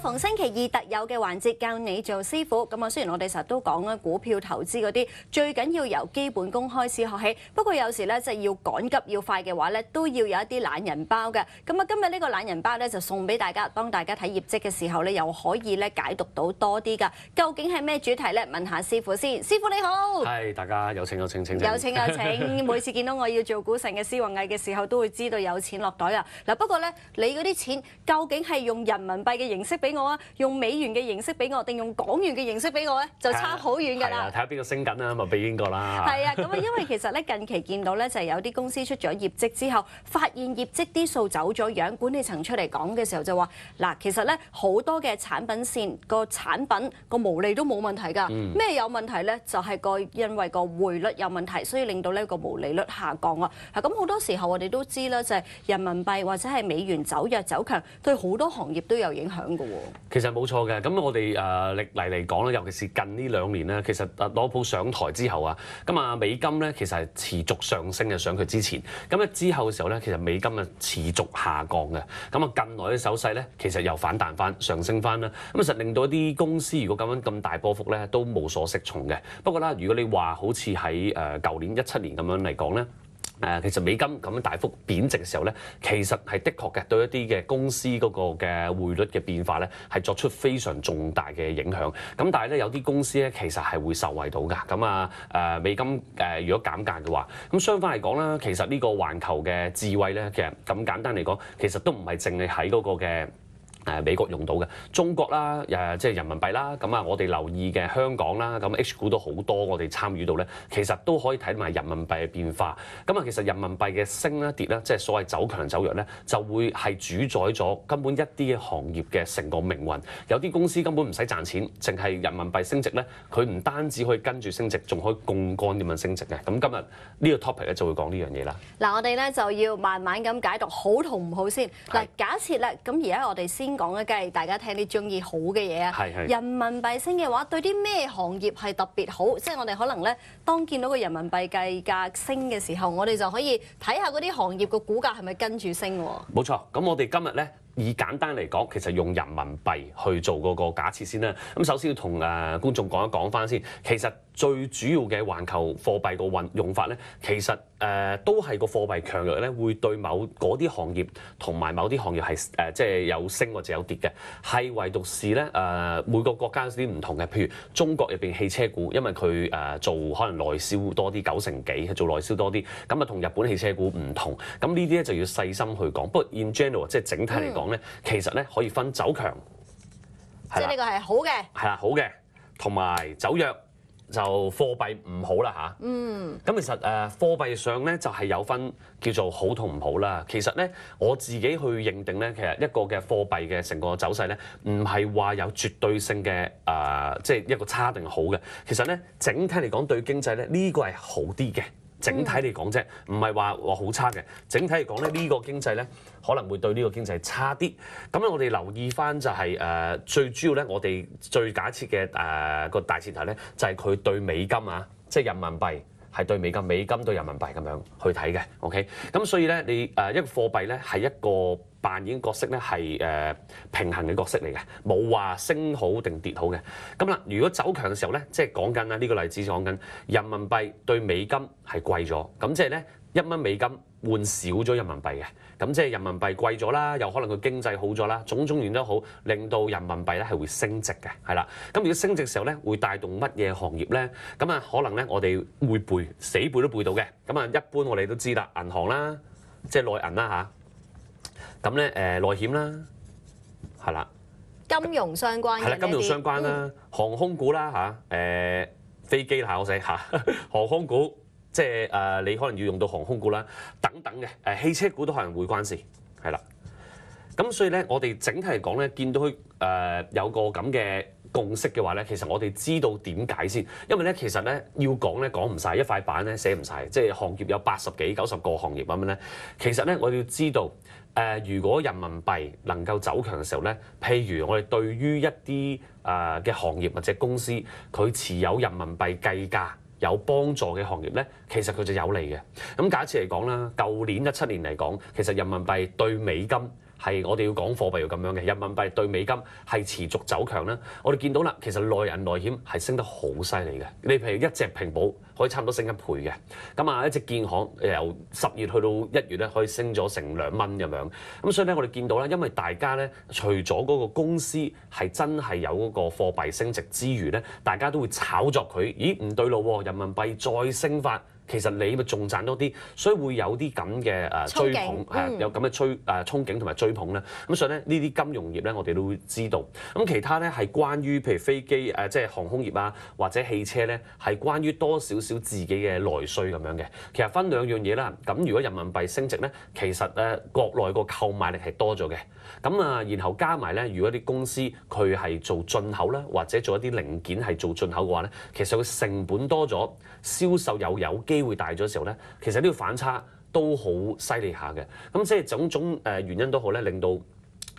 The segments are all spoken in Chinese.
逢星期二特有嘅環節，教你做師傅。咁啊，雖然我哋成日都講啦，股票投資嗰啲最緊要由基本功開始學起。不過有時咧，即系要趕急要快嘅話咧，都要有一啲懶人包嘅。咁啊，今日呢個懶人包咧，就送俾大家，当大家睇業績嘅時候咧，又可以咧解讀到多啲噶。究竟係咩主題咧？問下師傅先。師傅你好。係，大家有請有請有請有請。每次見到我要做股神嘅師王藝嘅時候，都會知道有錢落袋啊。嗱，不過咧，你嗰啲錢究竟係用人民幣嘅形式俾？我啊，用美元嘅形式俾我，定用港元嘅形式俾我咧，就差好遠噶啦。睇下邊個升緊啦，咪俾邊個啦。係啊，咁啊，因為其實咧近期見到咧就係有啲公司出咗業績之後，發現業績啲數走咗樣，管理層出嚟講嘅時候就話：嗱，其實咧好多嘅產品線個產品個毛利都冇問題㗎。咩有問題咧？就係個因為個匯率有問題，所以令到呢個毛利率下降啊。咁，好多時候我哋都知啦，就係人民幣或者係美元走弱走強，對好多行業都有影響嘅喎。其實冇錯嘅咁，我哋誒歷嚟嚟講咧，尤其是近呢兩年咧，其實特朗普上台之後啊，咁啊美金咧其實係持續上升嘅，上佢之前咁咧之後嘅時候咧，其實美金啊持續下降嘅咁啊近來嘅手勢咧，其實又反彈翻上升翻啦，咁啊實令到一啲公司如果咁樣咁大波幅咧，都無所適從嘅。不過啦，如果你話好似喺誒舊年一七年咁樣嚟講咧。誒，其實美金咁大幅貶值嘅時候咧，其實係的確嘅對一啲嘅公司嗰個嘅匯率嘅變化咧，係作出非常重大嘅影響。咁但係咧，有啲公司咧，其實係會受惠到㗎。咁啊，誒美金誒如果減價嘅話，咁相反嚟講咧，其實呢個環球嘅智慧咧，其實咁簡單嚟講，其實都唔係淨係喺嗰個嘅。誒美國用到嘅，中國啦，誒即係人民幣啦，咁啊，我哋留意嘅香港啦，咁 H 股都好多，我哋參與到咧，其實都可以睇埋人民幣嘅變化。咁啊，其實人民幣嘅升啦跌啦，即係所謂走強走弱咧，就會係主宰咗根本一啲嘅行業嘅成個命運。有啲公司根本唔使賺錢，淨係人民幣升值咧，佢唔單止可以跟住升值，仲可以共幹點樣升值嘅。咁今日呢個 topic 咧就會講呢樣嘢啦。嗱，我哋咧就要慢慢咁解讀好同唔好先。嗱，假設咧，咁而家我哋先。講一計，大家聽啲中意好嘅嘢啊！人民幣升嘅話，對啲咩行業係特別好？即係我哋可能咧，當見到個人民幣價升嘅時候，我哋就可以睇下嗰啲行業個股價係咪跟住升？冇錯，咁我哋今日咧以簡單嚟講，其實用人民幣去做嗰個假設先啦。咁首先要同誒觀眾講一講翻先，其實。最主要嘅环球貨幣個運用法咧，其實誒都係個貨幣強弱咧，會對某嗰啲行業同埋某啲行業係誒即係有升或者有跌嘅，係唯獨是咧誒每個國家啲唔同嘅。譬如中國入边汽車股，因為佢誒做可能內銷多啲，九成幾係做內銷多啲，咁啊同日本汽車股唔同。咁呢啲咧就要細心去講。不過 in general 即係整體嚟講咧，其實咧可以分走強，即係呢個係好嘅，系啦好嘅，同埋走弱。就貨幣唔好啦嚇，咁其實誒貨幣上咧就係有分叫做好同唔好啦。其實咧我自己去認定咧，其實一個嘅貨幣嘅成個走勢咧，唔係話有絕對性嘅誒，即係一個差定好嘅。其實咧整體嚟講對經濟咧呢個係好啲嘅。整體嚟講啫，唔係話話好差嘅。整體嚟講咧，呢個經濟咧可能會對呢個經濟差啲。咁我哋留意翻就係誒最主要咧，我哋最假設嘅誒個大前提咧，就係佢對美金啊，即係人民幣。係對美金，美金對人民幣咁樣去睇嘅，OK？咁所以咧，你誒一個貨幣咧係一個扮演角色咧係誒平衡嘅角色嚟嘅，冇話升好定跌好嘅。咁啦，如果走強嘅時候咧，即係講緊啦，呢個例子講緊人民幣對美金係貴咗，咁即係咧一蚊美金。換少咗人民幣嘅，咁即係人民幣貴咗啦，又可能佢經濟好咗啦，種種原因都好，令到人民幣咧係會升值嘅，係啦。咁如果升值時候咧，會帶動乜嘢行業咧？咁啊，可能咧，我哋會背死背都背到嘅。咁啊，一般我哋都知啦，銀行啦，即係內銀啦吓，咁咧，誒內險啦，係啦。金融相關係啦，金融相關啦，航空股啦吓，誒飛機啦，我寫下 航空股。即係誒，你可能要用到航空股啦，等等嘅誒，汽車股都可能會關事，係啦。咁所以咧，我哋整體嚟講咧，見到佢誒有個咁嘅共識嘅話咧，其實我哋知道點解先，因為咧，其實咧要講咧講唔晒，一塊板咧寫唔晒。即係行業有八十幾九十個行業咁樣咧。其實咧，我要知道誒，如果人民幣能夠走強嘅時候咧，譬如我哋對於一啲誒嘅行業或者公司，佢持有人民幣計價。有幫助嘅行業呢，其實佢就有利嘅。咁假設嚟講啦，舊年一七年嚟講，其實人民幣對美金。係我哋要講貨幣要咁樣嘅，人民幣對美金係持續走強咧。我哋見到啦，其實內人內險係升得好犀利嘅。你譬如一隻平保可以差唔多升一倍嘅，咁啊一隻建行由十月去到一月咧，可以升咗成兩蚊咁樣。咁所以咧，我哋見到啦，因為大家咧，除咗嗰個公司係真係有嗰個貨幣升值之餘咧，大家都會炒作佢。咦？唔對路，人民幣再升翻。其實你咪仲賺多啲，所以會有啲咁嘅誒追捧，係有咁嘅追誒憧憬同埋追捧咧。咁所以咧，呢啲金融業咧，我哋都會知道。咁其他咧係關於譬如飛機誒，即係航空業啊，或者汽車咧，係關於多少少自己嘅內需咁樣嘅。其實分兩樣嘢啦。咁如果人民幣升值咧，其實誒國內個購買力係多咗嘅。咁啊，然後加埋咧，如果啲公司佢係做進口啦，或者做一啲零件係做進口嘅話咧，其實佢成本多咗，銷售又有機。机會大咗時候咧，其實呢個反差都好犀利下嘅，咁即係種種诶原因都好咧，令到。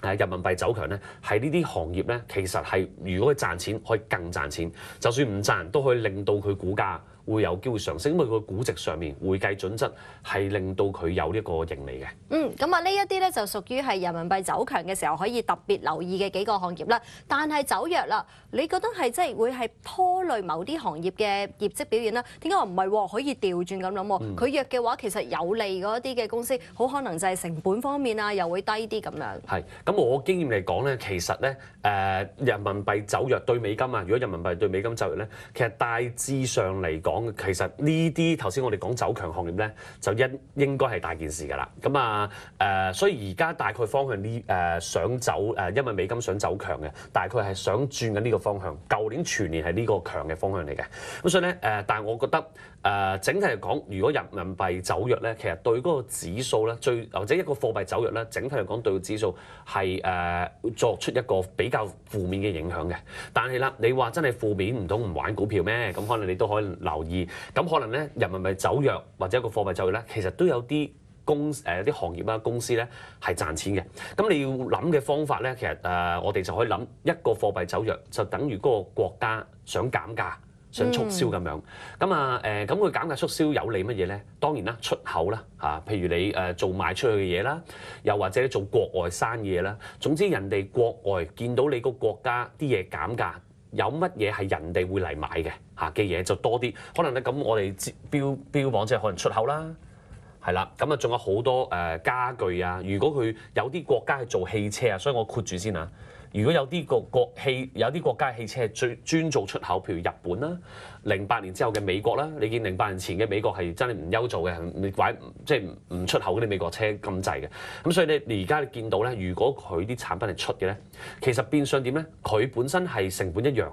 誒人民幣走強咧，喺呢啲行業咧，其實係如果佢賺錢可以更賺錢，就算唔賺都可以令到佢股價會有機會上升，因為佢估值上面會計準則係令到佢有呢個盈利嘅。嗯，咁啊，呢一啲咧就屬於係人民幣走強嘅時候可以特別留意嘅幾個行業啦。但係走弱啦，你覺得係即係會係拖累某啲行業嘅業績表現啦？點解話唔係喎？可以調轉咁諗喎？佢弱嘅話，其實有利嗰啲嘅公司，好可能就係成本方面啊，又會低啲咁樣。係。咁我經驗嚟講咧，其實咧，誒人民幣走弱對美金啊，如果人民幣對美金走弱咧，其實大致上嚟講，其實呢啲頭先我哋講走強行業咧，就應應該係大件事㗎啦。咁啊，誒，所以而家大概方向呢，誒想走誒，因為美金想走強嘅，大概係想轉緊呢個方向。舊年全年係呢個強嘅方向嚟嘅，咁所以咧，誒，但係我覺得誒整體嚟講，如果人民幣走弱咧，其實對嗰個指數咧，最或者一個貨幣走弱咧，整體嚟講對個指數係。係誒作出一個比較負面嘅影響嘅，但係啦，你話真係負面唔通唔玩股票咩？咁可能你都可以留意，咁可能咧人民幣走弱或者個貨幣走弱咧，其實都有啲公誒啲行業啦、公司咧係賺錢嘅。咁你要諗嘅方法咧，其實誒我哋就可以諗一個貨幣走弱就等於嗰個國家想減價。想促銷咁樣，咁啊誒，咁佢減價促銷有利乜嘢咧？當然啦，出口啦嚇，譬如你誒做賣出去嘅嘢啦，又或者做國外生意啦，總之人哋國外見到你個國家啲嘢減價，有乜嘢係人哋會嚟買嘅嚇嘅嘢就多啲。可能咧咁，我哋標標榜即係可能出口啦，係啦。咁啊，仲有好多誒家具啊，如果佢有啲國家係做汽車啊，所以我括住先啊。如果有啲個國汽有啲國家汽車係專專做出口，譬如日本啦，零八年之後嘅美國啦，你見零八年前嘅美國係真係唔優做嘅，唔擺即係唔出口嗰啲美國車咁滯嘅。咁所以你而家你見到咧，如果佢啲產品係出嘅咧，其實變相點咧，佢本身係成本一樣，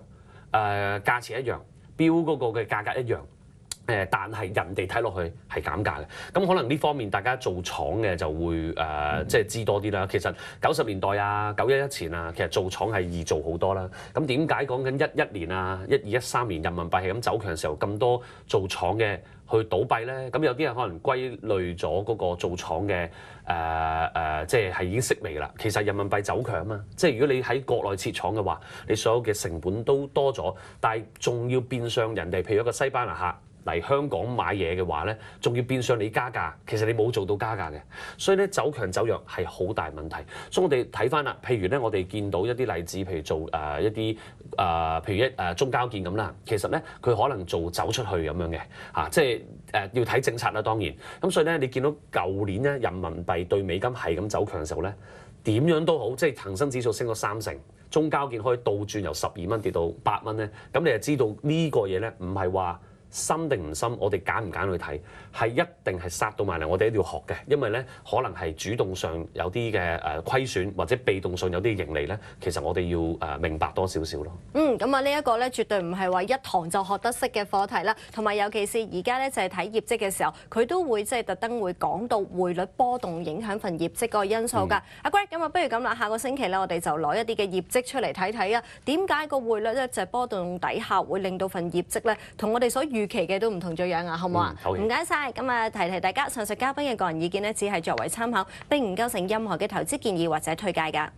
誒價錢一樣，標嗰個嘅價格一樣。但係人哋睇落去係減價嘅，咁可能呢方面大家做廠嘅就會誒，即係知多啲啦。其實九十年代啊、九一一前啊，其實做廠係易做好多啦。咁點解講緊一一年啊、一二一三年人民幣係咁走強嘅時候，咁多做廠嘅去倒閉咧？咁有啲人可能歸類咗嗰個做廠嘅誒誒，即係已經息微啦。其實人民幣走強啊嘛，即係如果你喺國內設廠嘅話，你所有嘅成本都多咗，但係仲要變相人哋，譬如一個西班牙客。嚟香港買嘢嘅話咧，仲要變相你加價。其實你冇做到加價嘅，所以咧走強走弱係好大問題。所以我哋睇翻啦，譬如咧，我哋見到一啲例子，譬如做誒一啲誒，譬如一誒中交建咁啦。其實咧，佢可能做走出去咁樣嘅嚇，即係誒要睇政策啦。當然咁，所以咧你見到舊年咧人民幣對美金係咁走強嘅時候咧，點樣都好，即係恒生指數升咗三成，中交建可以倒轉由十二蚊跌到八蚊咧，咁你就知道呢個嘢咧唔係話。深定唔深，我哋揀唔揀去睇，係一定係殺到埋嚟。我哋一定要學嘅，因為咧可能係主動上有啲嘅誒虧損，或者被動上有啲盈利咧，其實我哋要誒明白多少少咯。嗯，咁啊呢一個咧絕對唔係話一堂就學得識嘅課題啦。同埋尤其是而家咧就係睇業績嘅時候，佢都會即係特登會講到匯率波動影響份業績嗰個因素㗎。阿 g r a c 咁啊不如咁啦，下個星期咧我哋就攞一啲嘅業績出嚟睇睇啊，點解個匯率咧就波動底下會令到份業績咧同我哋所預期嘅都唔同咗樣啊，好唔好啊？好。唔該晒。咁啊提提大家，上述嘉賓嘅個人意見咧，只係作為參考，並唔構成任何嘅投資建議或者推介噶。